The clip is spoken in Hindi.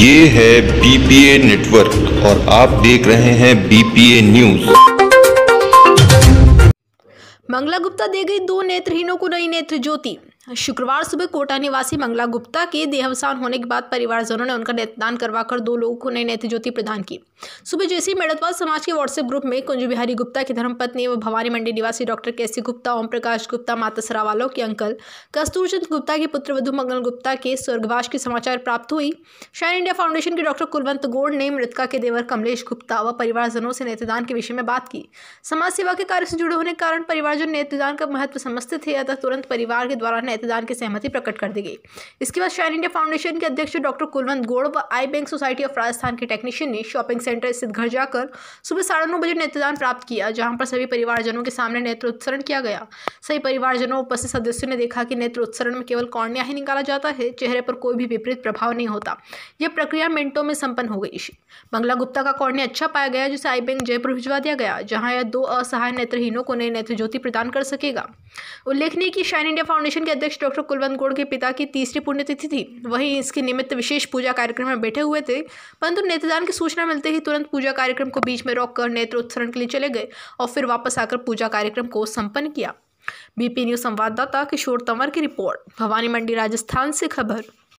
ये है बीपीए नेटवर्क और आप देख रहे हैं बीपीए न्यूज मंगला गुप्ता दे गई दो नेत्रहीनों को नई नेत्र ज्योति शुक्रवार सुबह कोटा निवासी मंगला गुप्ता के देहावसान होने के बाद परिवारजनों ने उनका नेत्रदान करवाकर दो लोगों को नई ज्योति प्रदान की सुबह जैसी मेड़वाल मेड़तवाल समाज के व्हाट्सएप ग्रुप में कुंज बिहारी गुप्ता की धर्मपत्नी व भवानी मंडी निवासी डॉक्टर के सी गुप्ता ओम प्रकाश गुप्ता माता सरावालो के अंकल कस्तूरचंद गुप्ता के पुत्र वधु मंगल गुप्ता के स्वर्गवास की समाचार प्राप्त हुई शाइन इंडिया फाउंडेशन के डॉक्टर कुलवंत गोड़ ने मृतका के देवर कमलेश गुप्ता व परिवारजनों से नेत्रदान के विषय में बात की समाज सेवा के कार्य से जुड़े होने के कारण परिवारजन नेत्रदान का महत्व समझते थे अतः तुरंत परिवार के द्वारा हिस्सेदार की सहमति प्रकट कर दी गई इसके बाद शाइन इंडिया फाउंडेशन के अध्यक्ष डॉक्टर कुलवंत गोड़ व eye bank society of Rajasthan के टेक्नीशियन ने शॉपिंग सेंटर स्थित घर जाकर सुबह साढ़े बजे नेत्रदान प्राप्त किया जहाँ पर सभी परिवारजनों के सामने नेत्र उत्सरण किया गया सभी परिवारजनों उपस्थित सदस्यों ने देखा कि नेत्र उत्सरण में केवल कौर्निया ही निकाला जाता है चेहरे पर कोई भी विपरीत प्रभाव नहीं होता यह प्रक्रिया मिनटों में संपन्न हो गई मंगला गुप्ता का कॉर्निया अच्छा पाया गया जिसे आई बैंक जयपुर भिजवा दिया गया जहां यह दो असहाय नेत्रहीनों को नए नेत्र ज्योति प्रदान कर सकेगा उल्लेखनीय कि शाइन इंडिया फाउंडेशन के अध्यक्ष अध्यक्ष डॉक्टर कुलवंत गौड़ के पिता की तीसरी पुण्यतिथि थी वहीं इसके निमित्त विशेष पूजा कार्यक्रम में बैठे हुए थे परंतु नेत्रदान की सूचना मिलते ही तुरंत पूजा कार्यक्रम को बीच में रोक कर नेत्र उत्सरण के लिए चले गए और फिर वापस आकर पूजा कार्यक्रम को संपन्न किया बीपी न्यूज संवाददाता किशोर तंवर की रिपोर्ट भवानी मंडी राजस्थान से खबर